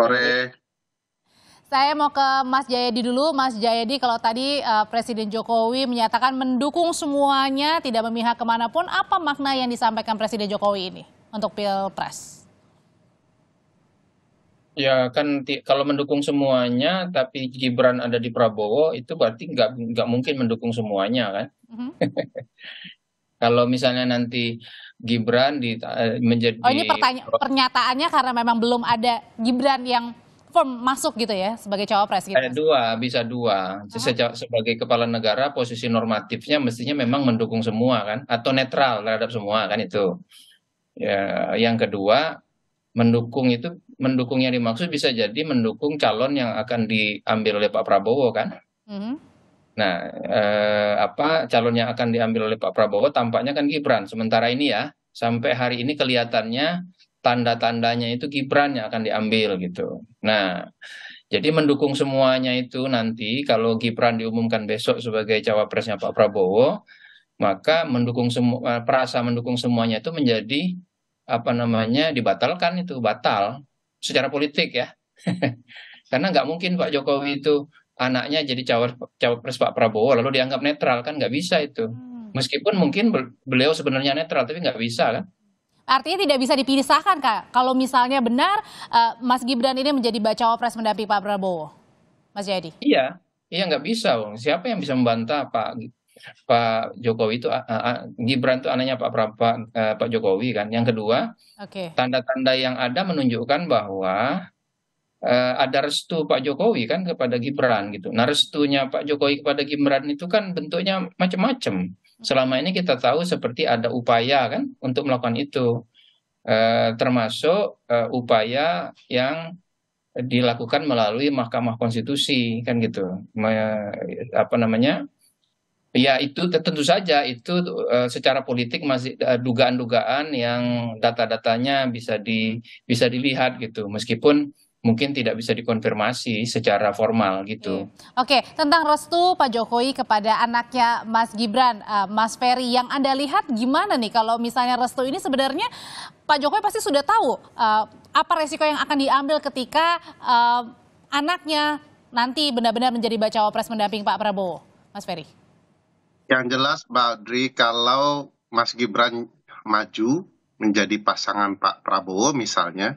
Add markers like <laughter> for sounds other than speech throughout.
sore. Saya mau ke Mas Jayadi dulu. Mas Jayadi, kalau tadi uh, Presiden Jokowi menyatakan mendukung semuanya, tidak memihak kemanapun, apa makna yang disampaikan Presiden Jokowi ini untuk Pilpres? Ya kan kalau mendukung semuanya, tapi Gibran ada di Prabowo, itu berarti nggak nggak mungkin mendukung semuanya kan? Mm -hmm. <laughs> kalau misalnya nanti Gibran di uh, menjadi Oh ini pertanyaan, pernyataannya karena memang belum ada Gibran yang firm masuk gitu ya sebagai cawapres gitu. Ada dua, bisa dua. -huh. sebagai kepala negara posisi normatifnya mestinya memang mendukung semua kan atau netral terhadap semua kan itu. Ya, yang kedua mendukung itu mendukung yang dimaksud bisa jadi mendukung calon yang akan diambil oleh Pak Prabowo kan. Uh mhm. -huh. Nah, eh, apa calon yang akan diambil oleh Pak Prabowo tampaknya kan Gibran. Sementara ini ya, sampai hari ini kelihatannya tanda-tandanya itu Gibran yang akan diambil gitu. Nah, jadi mendukung semuanya itu nanti kalau Gibran diumumkan besok sebagai cawapresnya Pak Prabowo, maka mendukung semua eh, perasa mendukung semuanya itu menjadi apa namanya dibatalkan itu batal secara politik ya. <laughs> Karena nggak mungkin Pak Jokowi itu anaknya jadi cawapres Pak Prabowo lalu dianggap netral kan nggak bisa itu. Hmm. Meskipun mungkin beliau sebenarnya netral tapi nggak bisa kan. Artinya tidak bisa dipisahkan kak. Kalau misalnya benar uh, Mas Gibran ini menjadi cawapres mendampingi Pak Prabowo, Mas Jadi. Iya, iya nggak bisa. Bang. Siapa yang bisa membantah Pak Pak Jokowi itu uh, uh, Gibran itu anaknya Pak Prabowo, uh, eh, Pak Jokowi kan. Yang kedua, tanda-tanda okay. yang ada menunjukkan bahwa uh, ada restu Pak Jokowi kan kepada Gibran gitu. Nah restunya Pak Jokowi kepada Gibran itu kan bentuknya macam-macam. Selama ini kita tahu seperti ada upaya kan untuk melakukan itu, uh, termasuk uh, upaya yang dilakukan melalui Mahkamah Konstitusi kan gitu. Me, apa namanya? Ya itu tentu saja itu uh, secara politik masih dugaan-dugaan yang data-datanya bisa di bisa dilihat gitu meskipun mungkin tidak bisa dikonfirmasi secara formal gitu. Iya. Oke, tentang restu Pak Jokowi kepada anaknya Mas Gibran, uh, Mas Ferry, yang Anda lihat gimana nih kalau misalnya restu ini sebenarnya Pak Jokowi pasti sudah tahu uh, apa resiko yang akan diambil ketika uh, anaknya nanti benar-benar menjadi bacawa pres mendamping Pak Prabowo, Mas Ferry. Yang jelas, Mbak Adri, kalau Mas Gibran maju menjadi pasangan Pak Prabowo misalnya,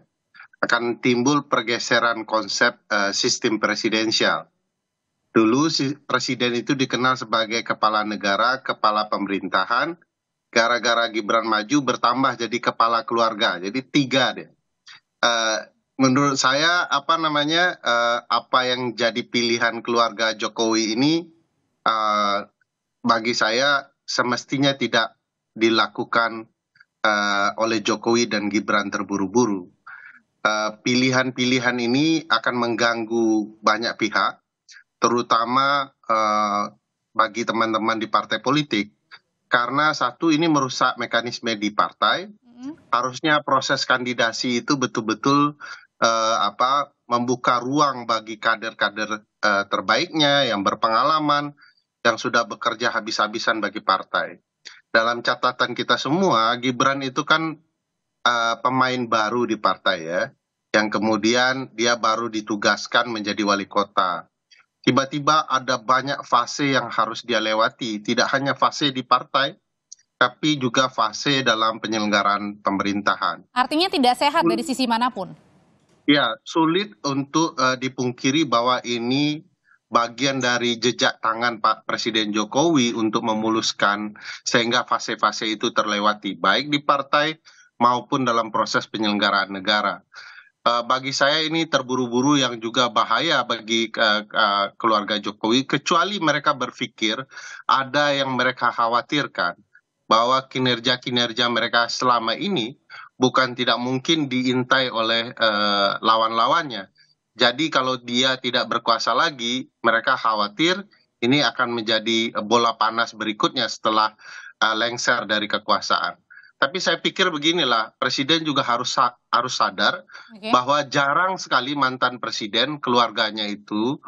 akan timbul pergeseran konsep eh, sistem presidensial. Dulu presiden itu dikenal sebagai kepala negara, kepala pemerintahan. Gara-gara Gibran maju bertambah jadi kepala keluarga. Jadi tiga deh. Uh, menurut saya apa namanya uh, apa yang jadi pilihan keluarga Jokowi ini uh, bagi saya semestinya tidak dilakukan uh, oleh Jokowi dan Gibran terburu-buru. Eh, pilihan-pilihan ini akan mengganggu banyak pihak, terutama eh, bagi teman-teman di partai politik. Karena satu ini merusak mekanisme di partai, mm-hmm. harusnya proses kandidasi itu betul-betul uh, apa membuka ruang bagi kader-kader uh, terbaiknya yang berpengalaman yang sudah bekerja habis-habisan bagi partai. Dalam catatan kita semua, Gibran itu kan Eh, pemain baru di partai ya yang kemudian dia baru ditugaskan menjadi wali kota tiba tiba ada banyak fase yang harus dia lewati tidak hanya fase di partai tapi juga fase dalam penyelenggaraan pemerintahan artinya tidak sehat dari sisi manapun ya sulit untuk uh, dipungkiri bahwa ini bagian dari jejak tangan Pak Presiden Jokowi untuk memuluskan sehingga fase-fase itu terlewati baik di partai maupun dalam proses penyelenggaraan negara. Eh, bagi saya ini terburu-buru yang juga bahaya bagi eh, eh, keluarga Jokowi, kecuali mereka berpikir ada yang mereka khawatirkan bahwa kinerja-kinerja mereka selama ini bukan tidak mungkin diintai oleh lawan-lawannya. Jadi kalau dia tidak berkuasa lagi, mereka khawatir ini akan menjadi bola panas berikutnya setelah lengser dari kekuasaan tapi saya pikir beginilah presiden juga harus harus sadar bahwa jarang sekali mantan presiden keluarganya itu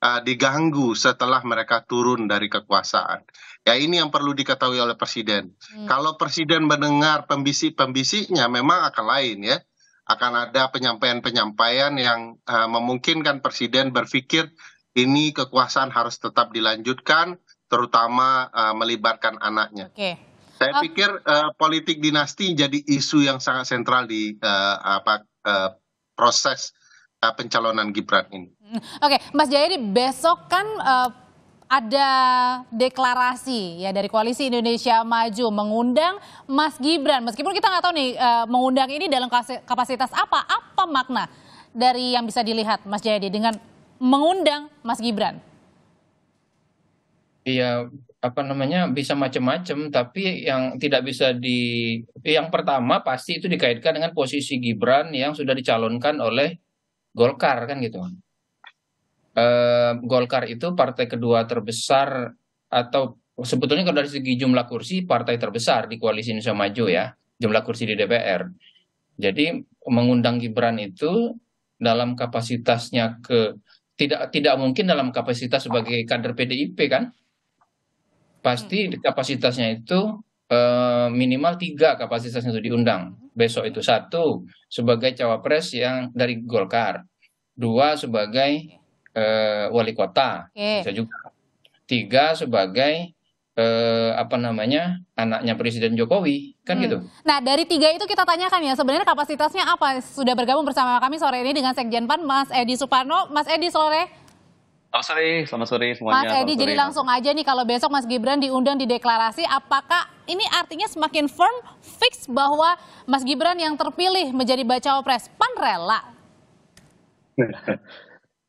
uh, diganggu setelah mereka turun dari kekuasaan. Ya ini yang perlu diketahui oleh presiden. Hmm. Kalau presiden mendengar pembisik-pembisiknya memang akan lain ya. Akan ada penyampaian-penyampaian yang uh, memungkinkan presiden berpikir ini kekuasaan harus tetap dilanjutkan terutama uh, melibatkan anaknya. Okay saya oh. pikir eh, politik dinasti jadi isu yang sangat sentral di eh, eh, proses pencalonan gibran ini mm. oke mas jayadi besok kan ada deklarasi ya dari koalisi Indonesia Maju mengundang Mas Gibran meskipun kita nggak tahu nih mengundang ini dalam kapasitas apa apa makna dari yang bisa dilihat Mas Jayadi dengan mengundang Mas Gibran Iya apa namanya bisa macam-macam tapi yang tidak bisa di yang pertama pasti itu dikaitkan dengan posisi Gibran yang sudah dicalonkan oleh Golkar kan gitu e, Golkar itu partai kedua terbesar atau sebetulnya kalau dari segi jumlah kursi partai terbesar di koalisi Indonesia Maju ya jumlah kursi di DPR jadi mengundang Gibran itu dalam kapasitasnya ke tidak tidak mungkin dalam kapasitas sebagai kader PDIP kan pasti hmm. kapasitasnya itu eh, minimal tiga kapasitasnya itu diundang besok itu satu sebagai cawapres yang dari Golkar, dua sebagai eh, wali kota okay. bisa juga, tiga sebagai eh, apa namanya anaknya Presiden Jokowi kan hmm. gitu. Nah dari tiga itu kita tanyakan ya sebenarnya kapasitasnya apa sudah bergabung bersama kami sore ini dengan Sekjen Pan Mas Edi Suparno, Mas Edi sore Selamat sore, selamat sore semuanya. Mas Edi, jadi langsung aja nih kalau besok Mas Gibran diundang di deklarasi, apakah ini artinya semakin firm, fix bahwa Mas Gibran yang terpilih menjadi bacawa pres, pan rela? Nah,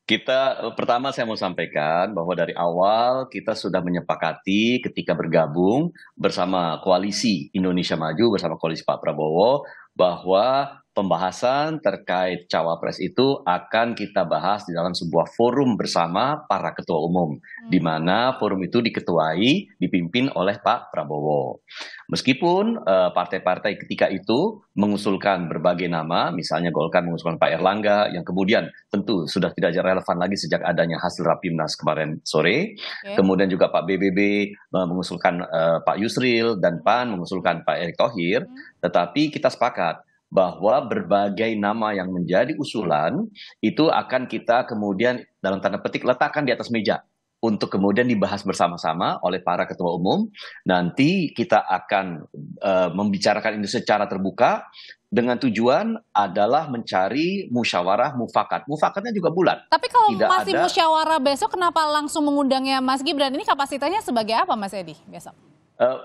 kita pertama saya mau sampaikan bahwa dari awal kita sudah menyepakati ketika bergabung bersama koalisi Indonesia Maju bersama koalisi Pak Prabowo bahwa pembahasan terkait cawapres itu akan kita bahas di dalam sebuah forum bersama para ketua umum, hmm. di mana forum itu diketuai, dipimpin oleh Pak Prabowo. Meskipun eh, partai-partai ketika itu mengusulkan berbagai nama, misalnya Golkar mengusulkan Pak Erlangga, yang kemudian tentu sudah tidak relevan lagi sejak adanya hasil rapimnas kemarin sore. Okay. Kemudian juga Pak BBB eh, mengusulkan eh, Pak Yusril dan PAN mengusulkan Pak Erick Thohir, hmm. tetapi kita sepakat bahwa berbagai nama yang menjadi usulan itu akan kita kemudian dalam tanda petik letakkan di atas meja untuk kemudian dibahas bersama-sama oleh para ketua umum. Nanti kita akan uh, membicarakan ini secara terbuka dengan tujuan adalah mencari musyawarah mufakat. Mufakatnya juga bulat Tapi kalau Tidak masih ada... musyawarah besok kenapa langsung mengundangnya Mas Gibran? Ini kapasitasnya sebagai apa Mas Edi besok? Uh,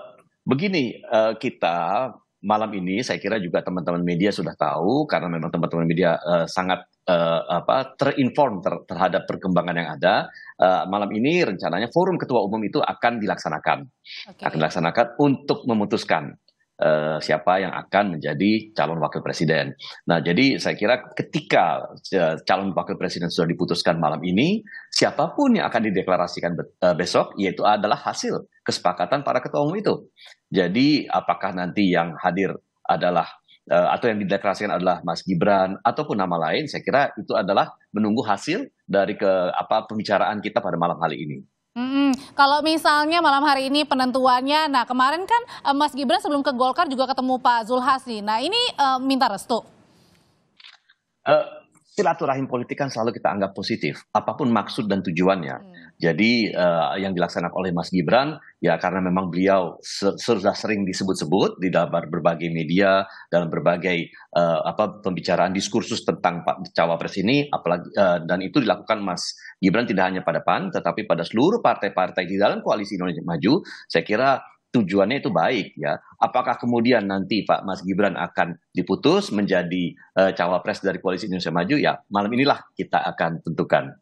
begini, eh, kita malam ini saya kira juga teman-teman media sudah tahu karena memang teman-teman media uh, sangat uh, apa terinform ter terhadap perkembangan yang ada. Uh, malam ini rencananya forum ketua umum itu akan dilaksanakan. Okay. Akan dilaksanakan untuk memutuskan uh, siapa yang akan menjadi calon wakil presiden. Nah, jadi saya kira ketika uh, calon wakil presiden sudah diputuskan malam ini, siapapun yang akan dideklarasikan uh, besok yaitu adalah hasil kesepakatan para ketua umum itu. Jadi apakah nanti yang hadir adalah eh, atau yang dideklarasikan adalah Mas Gibran ataupun nama lain, saya kira itu adalah menunggu hasil dari ke apa pembicaraan kita pada malam hari ini. -hmm. Kalau misalnya malam hari ini penentuannya, nah kemarin kan eh, Mas Gibran sebelum ke Golkar juga ketemu Pak Zulhasi. Nah ini uh, minta restu. Uh, silaturahim politik kan selalu kita anggap positif, apapun maksud dan tujuannya. Hmm. Jadi uh, yang dilaksanakan oleh Mas Gibran ya karena memang beliau sudah sering disebut-sebut di dalam berbagai media dalam berbagai uh, apa pembicaraan diskursus tentang Pak Cawapres ini apalagi uh, dan itu dilakukan Mas Gibran tidak hanya pada PAN tetapi pada seluruh partai-partai di dalam koalisi Indonesia Maju. Saya kira tujuannya itu baik ya. Apakah kemudian nanti Pak Mas Gibran akan diputus menjadi uh, cawapres dari koalisi Indonesia Maju ya malam inilah kita akan tentukan.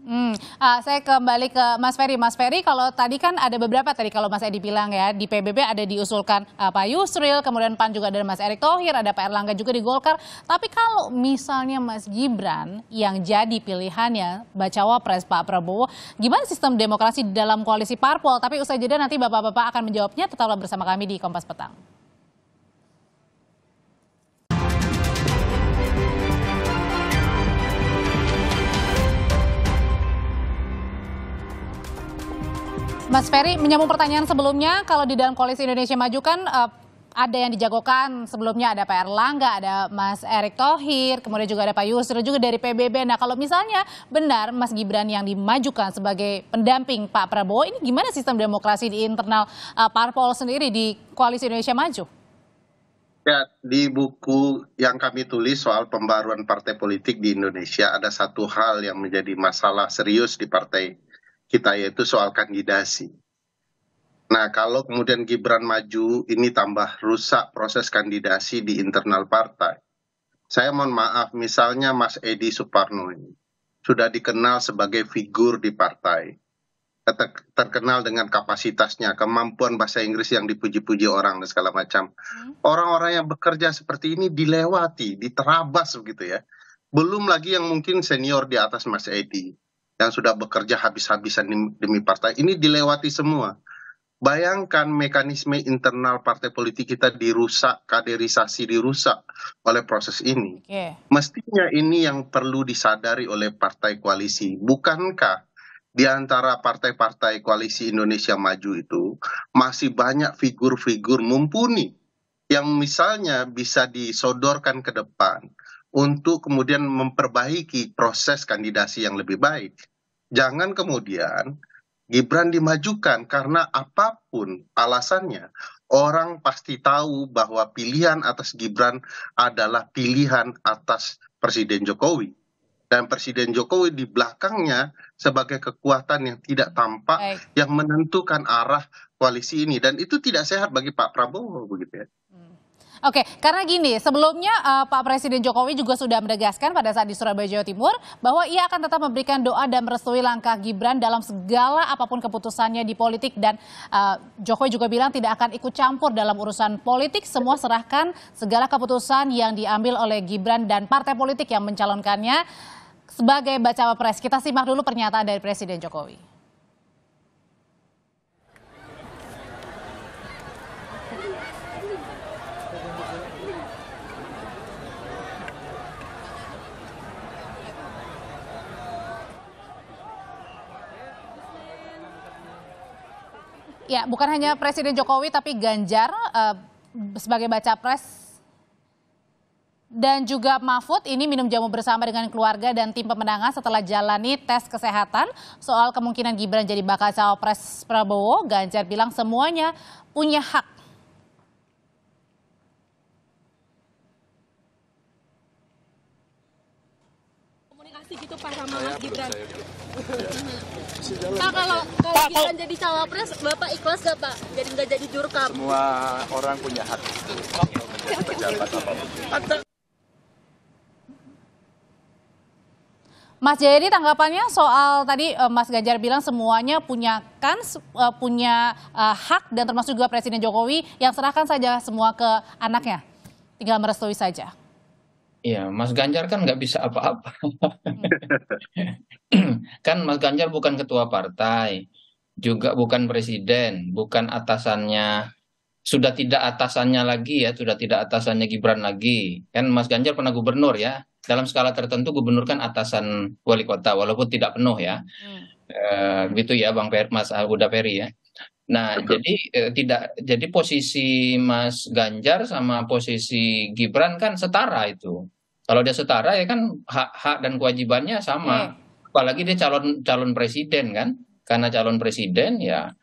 Hmm, uh, saya kembali ke Mas Ferry. Mas Ferry, kalau tadi kan ada beberapa tadi kalau Mas Edi bilang ya di PBB ada diusulkan uh, Pak Yusril, kemudian Pan juga ada Mas Erick Thohir, ada Pak Erlangga juga di Golkar. Tapi kalau misalnya Mas Gibran yang jadi pilihannya bacawa pres Pak Prabowo, gimana sistem demokrasi dalam koalisi parpol? Tapi usai jeda nanti bapak-bapak akan menjawabnya. Tetaplah bersama kami di Kompas Petang. Mas Ferry, menyambung pertanyaan sebelumnya, kalau di dalam koalisi Indonesia Maju kan uh, ada yang dijagokan sebelumnya ada Pak Erlangga, ada Mas Erick Thohir, kemudian juga ada Pak Yusril juga dari PBB. Nah kalau misalnya benar Mas Gibran yang dimajukan sebagai pendamping Pak Prabowo, ini gimana sistem demokrasi di internal uh, parpol sendiri di koalisi Indonesia Maju? Ya, di buku yang kami tulis soal pembaruan partai politik di Indonesia ada satu hal yang menjadi masalah serius di partai kita yaitu soal kandidasi. Nah, kalau kemudian Gibran maju, ini tambah rusak proses kandidasi di internal partai. Saya mohon maaf, misalnya Mas Edi Suparno ini sudah dikenal sebagai figur di partai. Terkenal dengan kapasitasnya, kemampuan bahasa Inggris yang dipuji-puji orang dan segala macam. Hmm. Orang-orang yang bekerja seperti ini dilewati, diterabas begitu ya. Belum lagi yang mungkin senior di atas Mas Edi yang sudah bekerja habis-habisan demi partai ini dilewati semua. Bayangkan mekanisme internal partai politik kita dirusak, kaderisasi dirusak oleh proses ini. Yeah. Mestinya ini yang perlu disadari oleh partai koalisi. Bukankah di antara partai-partai koalisi Indonesia Maju itu masih banyak figur-figur mumpuni yang misalnya bisa disodorkan ke depan untuk kemudian memperbaiki proses kandidasi yang lebih baik jangan kemudian Gibran dimajukan karena apapun alasannya orang pasti tahu bahwa pilihan atas Gibran adalah pilihan atas Presiden Jokowi. Dan Presiden Jokowi di belakangnya sebagai kekuatan yang tidak tampak Baik. yang menentukan arah koalisi ini dan itu tidak sehat bagi Pak Prabowo begitu ya. Oke, karena gini, sebelumnya uh, Pak Presiden Jokowi juga sudah menegaskan pada saat di Surabaya Jawa Timur bahwa ia akan tetap memberikan doa dan merestui langkah Gibran dalam segala apapun keputusannya di politik dan uh, Jokowi juga bilang tidak akan ikut campur dalam urusan politik, semua serahkan segala keputusan yang diambil oleh Gibran dan partai politik yang mencalonkannya sebagai bacawa pres. Kita simak dulu pernyataan dari Presiden Jokowi. Ya, bukan hanya Presiden Jokowi tapi Ganjar uh, sebagai baca pres dan juga Mahfud ini minum jamu bersama dengan keluarga dan tim pemenangan setelah jalani tes kesehatan soal kemungkinan Gibran jadi bakal cawapres Prabowo. Ganjar bilang semuanya punya hak. Komunikasi gitu Pak sama Mas Gibran. Pak kalau kalau kita jadi cawapres, Bapak ikhlas gak Pak? Jadi nggak jadi jurkam? Semua orang punya hak itu. Mas Jayadi tanggapannya soal tadi eh, Mas Ganjar bilang semuanya punya kans, eh, punya eh, hak dan termasuk juga Presiden Jokowi yang serahkan saja semua ke anaknya, tinggal merestui saja. Iya, Mas Ganjar kan nggak bisa apa-apa. <laughs> <laughs> <clears throat> kan Mas Ganjar bukan ketua partai, juga bukan presiden, bukan atasannya, sudah tidak atasannya lagi ya, sudah tidak atasannya Gibran lagi. Kan Mas Ganjar pernah gubernur ya, dalam skala tertentu gubernur kan atasan wali kota, walaupun tidak penuh ya. Hmm. E, gitu ya Bang Per, Mas Huda Peri ya. Nah, Betul. jadi e, tidak jadi posisi Mas Ganjar sama posisi Gibran kan setara itu. Kalau dia setara ya kan hak-hak dan kewajibannya sama. Hmm apalagi dia calon calon presiden kan karena calon presiden ya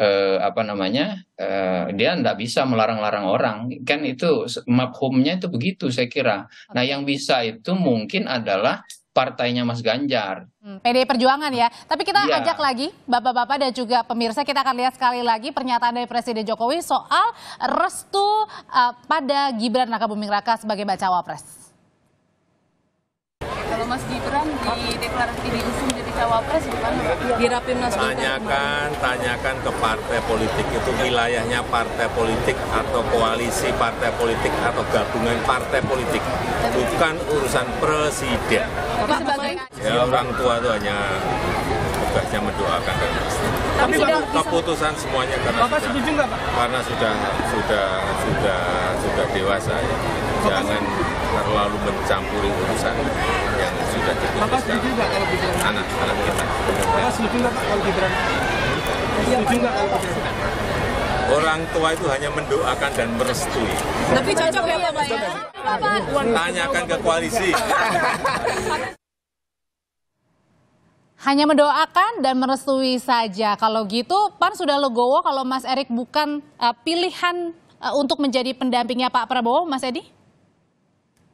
eh, apa namanya eh, dia tidak bisa melarang-larang orang kan itu makhumnya itu begitu saya kira nah yang bisa itu mungkin adalah partainya Mas Ganjar. Hmm, PDI Perjuangan ya. Tapi kita ya. ajak lagi bapak-bapak dan juga pemirsa kita akan lihat sekali lagi pernyataan dari Presiden Jokowi soal restu uh, pada Gibran Raka Buming Raka sebagai bacawa pres kalau Mas Gibran dideklarasi diusung jadi cawapres gimana di Rapimnas tanyakan tanyakan ke partai politik itu wilayahnya partai politik atau koalisi partai politik atau gabungan partai politik bukan urusan presiden Tapi sebagai ya orang tua itu hanya tugasnya mendoakan dan tapi keputusan semuanya karena Bapak sudah, setuju nggak Pak? Karena sudah sudah sudah sudah dewasa ya jangan terlalu mencampuri urusan yang sudah diputuskan anak-anak kita. Bapak setuju nggak kalau Gibran? Setuju nggak kalau Gibran? Orang tua itu hanya mendoakan dan merestui. Tapi cocok ya Pak ya? Tanyakan ke koalisi. Hanya mendoakan dan merestui saja. Kalau gitu, Pan sudah legowo kalau Mas Erik bukan uh, pilihan uh, untuk menjadi pendampingnya Pak Prabowo, Mas Edi?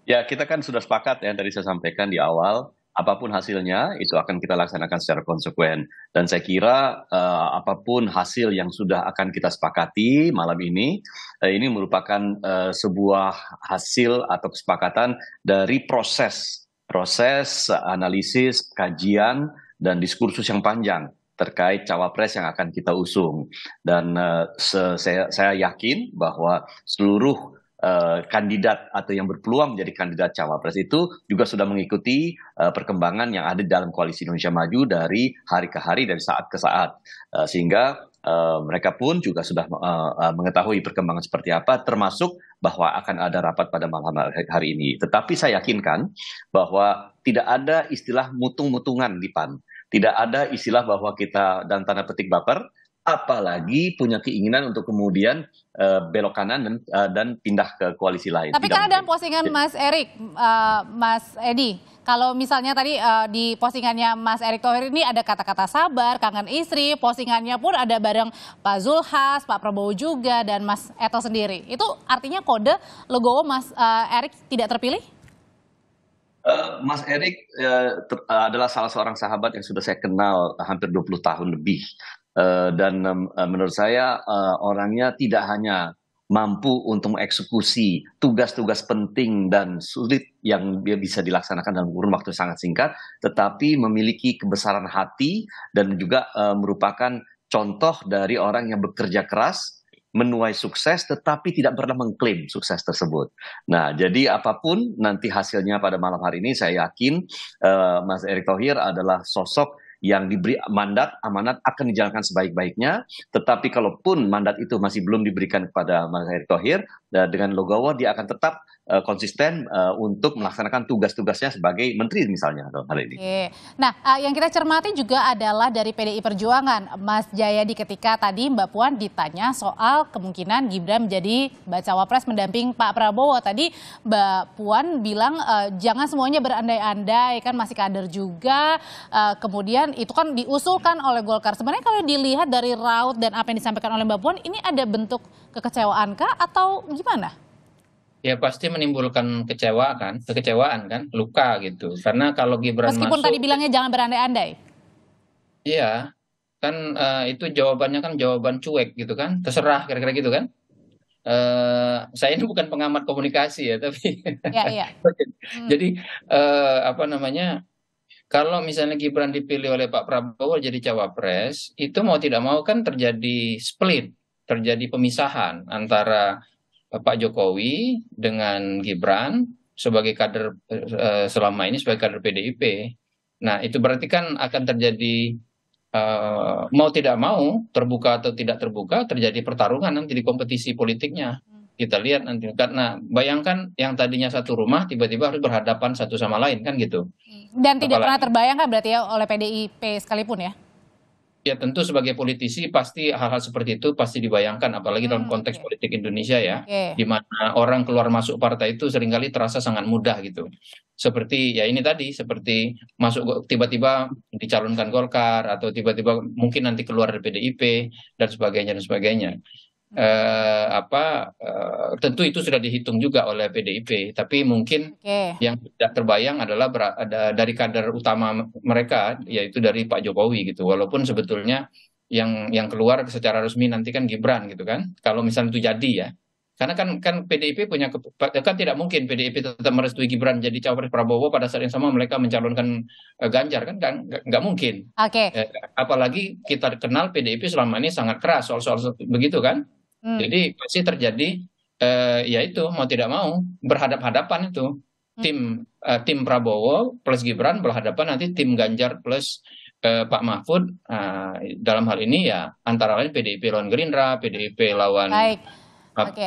Ya, kita kan sudah sepakat ya tadi saya sampaikan di awal, apapun hasilnya itu akan kita laksanakan secara konsekuen. Dan saya kira uh, apapun hasil yang sudah akan kita sepakati malam ini, uh, ini merupakan uh, sebuah hasil atau kesepakatan dari proses proses analisis, kajian dan diskursus yang panjang terkait cawapres yang akan kita usung. Dan uh, saya, saya yakin bahwa seluruh Eh, kandidat atau yang berpeluang menjadi kandidat cawapres itu juga sudah mengikuti uh, perkembangan yang ada dalam koalisi Indonesia Maju dari hari ke hari dari saat ke saat uh, sehingga uh, mereka pun juga sudah uh, mengetahui perkembangan seperti apa termasuk bahwa akan ada rapat pada malam hari ini tetapi saya yakinkan bahwa tidak ada istilah mutung-mutungan di PAN tidak ada istilah bahwa kita dan tanda petik baper apalagi punya keinginan untuk kemudian uh, belok kanan dan uh, dan pindah ke koalisi lain. Tapi kan ada postingan ya. Mas Erik, uh, eh, Mas Edi, kalau misalnya tadi uh, di postingannya Mas Erick Thohir ini ada kata-kata sabar, kangen istri, postingannya pun ada bareng Pak Zulhas, Pak Prabowo juga dan Mas Eto sendiri. Itu artinya kode logo Mas uh, Erik tidak terpilih? Mas Erik uh, adalah salah seorang sahabat yang sudah saya kenal hampir 20 tahun lebih. Eh, dan eh, menurut saya eh, orangnya tidak hanya mampu untuk mengeksekusi tugas-tugas penting dan sulit yang dia bisa dilaksanakan dalam kurun waktu yang sangat singkat, tetapi memiliki kebesaran hati dan juga merupakan contoh dari orang yang bekerja keras, menuai sukses, tetapi tidak pernah mengklaim sukses tersebut. Nah, jadi apapun nanti hasilnya pada malam hari ini, saya yakin uh, Mas Erick Thohir adalah sosok yang diberi mandat, amanat akan dijalankan sebaik-baiknya. Tetapi kalaupun mandat itu masih belum diberikan kepada Mas Erick Thohir, dengan logawa dia akan tetap Eh, konsisten uh, untuk melaksanakan tugas-tugasnya sebagai menteri misalnya dalam hal ini. Oke. Nah, uh, yang kita cermati juga adalah dari PDI Perjuangan, Mas Jayadi ketika tadi Mbak Puan ditanya soal kemungkinan Gibran menjadi baca wapres mendamping Pak Prabowo. Tadi Mbak Puan bilang uh, jangan semuanya berandai-andai, kan masih kader juga. Uh, kemudian itu kan diusulkan oleh Golkar. Sebenarnya kalau dilihat dari raut dan apa yang disampaikan oleh Mbak Puan, ini ada bentuk kekecewaan kah atau gimana? ya pasti menimbulkan kecewa kan, kekecewaan kan, luka gitu. Karena kalau Gibran meskipun masuk, tadi bilangnya jangan berandai-andai. Iya, kan uh, itu jawabannya kan jawaban cuek gitu kan, terserah kira-kira gitu kan. Uh, saya ini bukan pengamat komunikasi ya, tapi ya, iya. iya. <laughs> hmm. jadi uh, apa namanya? Kalau misalnya Gibran dipilih oleh Pak Prabowo jadi cawapres, itu mau tidak mau kan terjadi split, terjadi pemisahan antara Pak Jokowi dengan Gibran sebagai kader eh, selama ini sebagai kader PDIP. Nah, itu berarti kan akan terjadi eh, mau tidak mau terbuka atau tidak terbuka terjadi pertarungan nanti di kompetisi politiknya. Kita lihat nanti karena bayangkan yang tadinya satu rumah tiba-tiba harus berhadapan satu sama lain kan gitu. Dan tidak pernah terbayangkan berarti ya oleh PDIP sekalipun ya. Ya tentu sebagai politisi pasti hal-hal seperti itu pasti dibayangkan apalagi dalam hmm, konteks politik Indonesia ya okay. di mana orang keluar masuk partai itu seringkali terasa sangat mudah gitu. Seperti ya ini tadi seperti masuk tiba-tiba dicalonkan Golkar atau tiba-tiba mungkin nanti keluar dari PDIP dan sebagainya dan sebagainya eh, apa eh, tentu itu sudah dihitung juga oleh PDIP tapi mungkin okay. yang tidak terbayang adalah ada, dari kader utama mereka yaitu dari Pak Jokowi gitu walaupun sebetulnya yang yang keluar secara resmi nanti kan Gibran gitu kan kalau misalnya itu jadi ya karena kan kan PDIP punya kan tidak mungkin PDIP tetap merestui Gibran jadi cawapres Prabowo pada saat yang sama mereka mencalonkan eh, Ganjar kan nggak mungkin. Oke. Okay. Eh, apalagi kita kenal PDIP selama ini sangat keras soal-soal begitu kan. Hmm. Jadi pasti terjadi uh, ya itu mau tidak mau berhadap-hadapan itu hmm. tim uh, tim Prabowo plus Gibran berhadapan nanti tim Ganjar plus uh, Pak Mahfud uh, dalam hal ini ya antara lain PDIP lawan Gerindra, PDIP lawan Baik.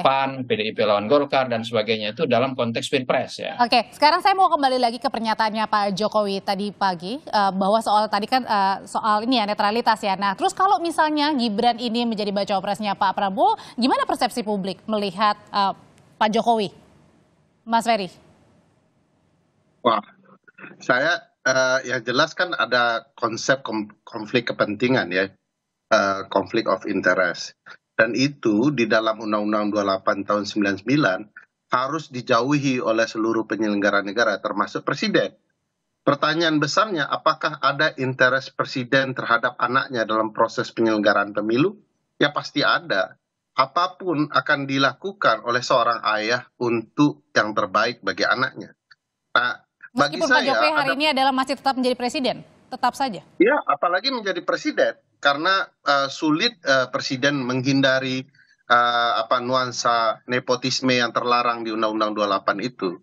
PAN, PDIP lawan Golkar dan sebagainya itu dalam konteks pilpres ya. Oke, sekarang saya mau kembali lagi ke pernyataannya Pak Jokowi tadi pagi uh, bahwa soal tadi kan uh, soal ini ya netralitas ya. Nah, terus kalau misalnya Gibran ini menjadi baca presnya Pak Prabowo, gimana persepsi publik melihat uh, Pak Jokowi? Mas Ferry. Wah, saya uh, ya jelas kan ada konsep konflik kepentingan ya, uh, of interest dan itu di dalam undang undang 28 tahun 99 harus dijauhi oleh seluruh penyelenggara negara termasuk presiden pertanyaan besarnya apakah ada interes presiden terhadap anaknya dalam proses penyelenggaraan pemilu ya pasti ada apapun akan dilakukan oleh seorang ayah untuk yang terbaik bagi anaknya nah Meskipun bagi saya Jokowi hari ada, ini adalah masih tetap menjadi presiden tetap saja ya apalagi menjadi presiden karena eh, sulit eh, presiden menghindari eh, apa nuansa nepotisme yang terlarang di undang undang 28 itu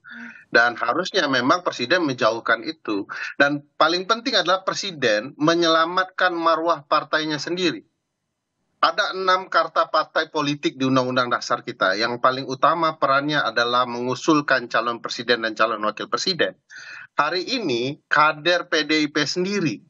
dan harusnya memang presiden menjauhkan itu dan paling penting adalah presiden menyelamatkan marwah partainya sendiri ada enam karta partai politik di undang-undang dasar kita yang paling utama perannya adalah mengusulkan calon presiden dan calon wakil presiden hari ini kader PDIP sendiri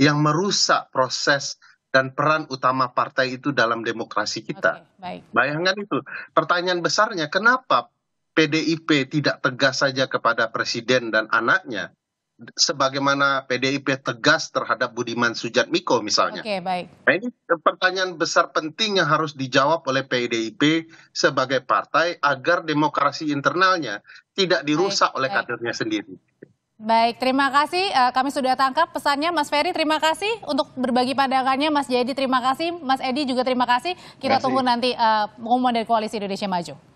yang merusak proses dan peran utama partai itu dalam demokrasi kita. Okay, baik. Bayangkan itu. Pertanyaan besarnya, kenapa PDIP tidak tegas saja kepada presiden dan anaknya, sebagaimana PDIP tegas terhadap Budiman Sujatmiko misalnya. okay, baik. Nah, ini pertanyaan besar penting yang harus dijawab oleh PDIP sebagai partai agar demokrasi internalnya tidak dirusak baik, oleh baik. kadernya sendiri. Baik, terima kasih. Eh, kami sudah tangkap pesannya Mas Ferry. Terima kasih untuk berbagi pandangannya Mas Jadi. Terima kasih, Mas Edi juga terima kasih. Kita kasih. tunggu nanti uh, pengumuman dari Koalisi Indonesia Maju.